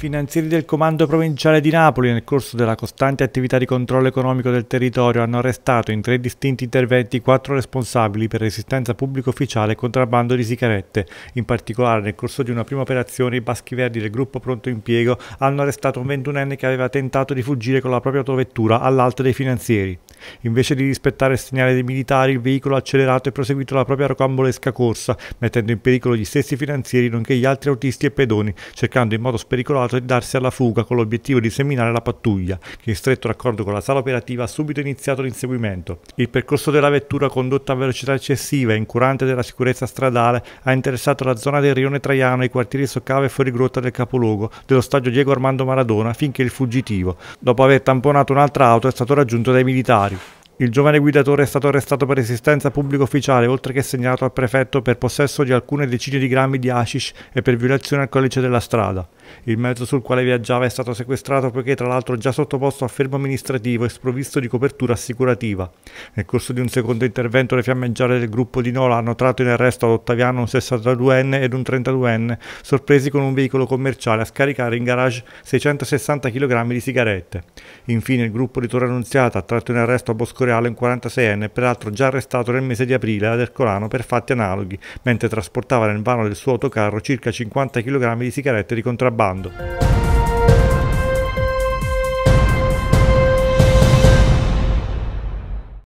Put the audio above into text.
finanzieri del Comando Provinciale di Napoli, nel corso della costante attività di controllo economico del territorio, hanno arrestato in tre distinti interventi quattro responsabili per resistenza pubblico ufficiale e contrabbando di sigarette. In particolare, nel corso di una prima operazione, i Baschi Verdi del gruppo Pronto Impiego hanno arrestato un ventunenne che aveva tentato di fuggire con la propria autovettura all'alto dei finanzieri. Invece di rispettare il segnale dei militari, il veicolo ha accelerato e proseguito la propria rocambolesca corsa, mettendo in pericolo gli stessi finanzieri nonché gli altri autisti e pedoni, cercando in modo spericolato di darsi alla fuga con l'obiettivo di seminare la pattuglia, che in stretto raccordo con la sala operativa ha subito iniziato l'inseguimento. Il percorso della vettura condotta a velocità eccessiva e incurante della sicurezza stradale ha interessato la zona del rione Traiano, i quartieri Soccava e Fuorigrotta del capoluogo, dello stadio Diego Armando Maradona, finché il fuggitivo, dopo aver tamponato un'altra auto, è stato raggiunto dai militari. Il giovane guidatore è stato arrestato per resistenza pubblico ufficiale, oltre che segnalato al prefetto per possesso di alcune decine di grammi di hashish e per violazione al codice della strada. Il mezzo sul quale viaggiava è stato sequestrato poiché tra l'altro già sottoposto a fermo amministrativo e sprovvisto di copertura assicurativa. Nel corso di un secondo intervento le fiammeggiare del gruppo di Nola hanno tratto in arresto ad Ottaviano un 62enne ed un 32enne, sorpresi con un veicolo commerciale a scaricare in garage 660 kg di sigarette. Infine il gruppo di Torre Annunziata ha tratto in arresto a Boscore Reale, un 46enne, peraltro già arrestato nel mese di aprile ad Ercolano per fatti analoghi, mentre trasportava nel vano del suo autocarro circa 50 kg di sigarette di contrabbando.